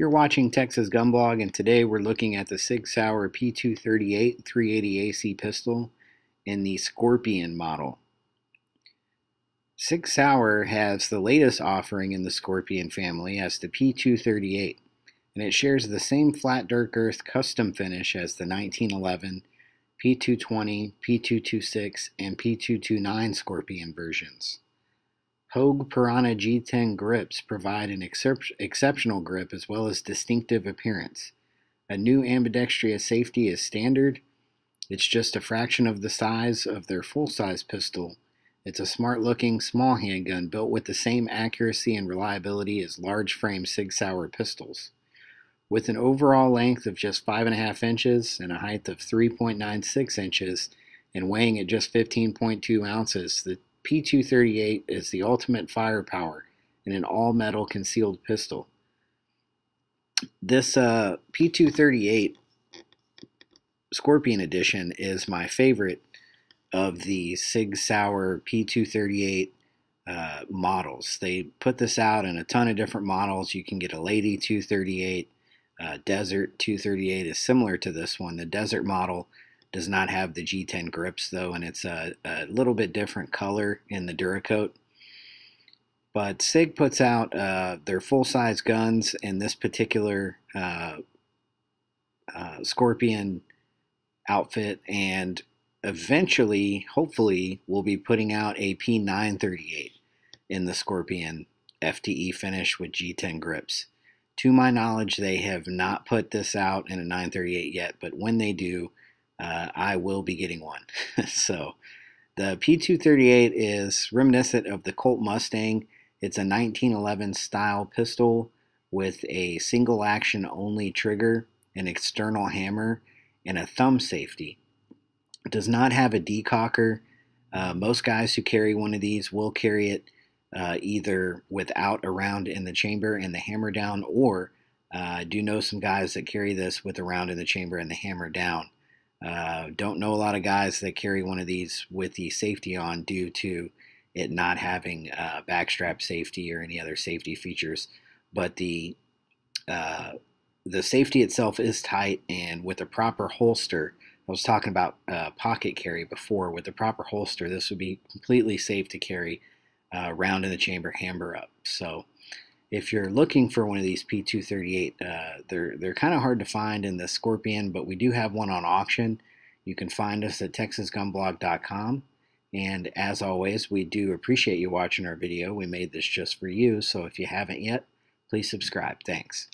You're watching Texas Gunblog, and today we're looking at the Sig Sauer P238 380AC pistol in the Scorpion model. Sig Sauer has the latest offering in the Scorpion family as the P238, and it shares the same flat dark earth custom finish as the 1911, P220, P226, and P229 Scorpion versions. Hogue Piranha G10 grips provide an excep exceptional grip as well as distinctive appearance. A new ambidextrous safety is standard. It's just a fraction of the size of their full-size pistol. It's a smart-looking small handgun built with the same accuracy and reliability as large-frame Sig Sauer pistols. With an overall length of just 5.5 inches and a height of 3.96 inches, and weighing at just 15.2 ounces, the P238 is the ultimate firepower in an all-metal concealed pistol. This uh, P238 Scorpion Edition is my favorite of the Sig Sauer P238 uh, models. They put this out in a ton of different models. You can get a Lady 238, uh, Desert 238 is similar to this one. The Desert model does not have the G10 grips though, and it's a, a little bit different color in the Duracoat. But SIG puts out uh, their full-size guns, and this particular uh, uh, Scorpion outfit, and eventually, hopefully, we'll be putting out a P938 in the Scorpion FTE finish with G10 grips. To my knowledge, they have not put this out in a 938 yet, but when they do, uh, I will be getting one. so the P238 is reminiscent of the Colt Mustang. It's a 1911 style pistol with a single action only trigger, an external hammer, and a thumb safety. It does not have a decocker. Uh, most guys who carry one of these will carry it uh, either without a round in the chamber and the hammer down, or uh, I do know some guys that carry this with a round in the chamber and the hammer down. Uh, don't know a lot of guys that carry one of these with the safety on due to it not having uh, backstrap safety or any other safety features. But the uh, the safety itself is tight, and with a proper holster, I was talking about uh, pocket carry before. With a proper holster, this would be completely safe to carry uh, round in the chamber, hammer up. So if you're looking for one of these P238, uh, they're they're kind of hard to find in the Scorpion, but we do have one on auction. You can find us at texasgunblog.com. And as always, we do appreciate you watching our video. We made this just for you, so if you haven't yet, please subscribe. Thanks.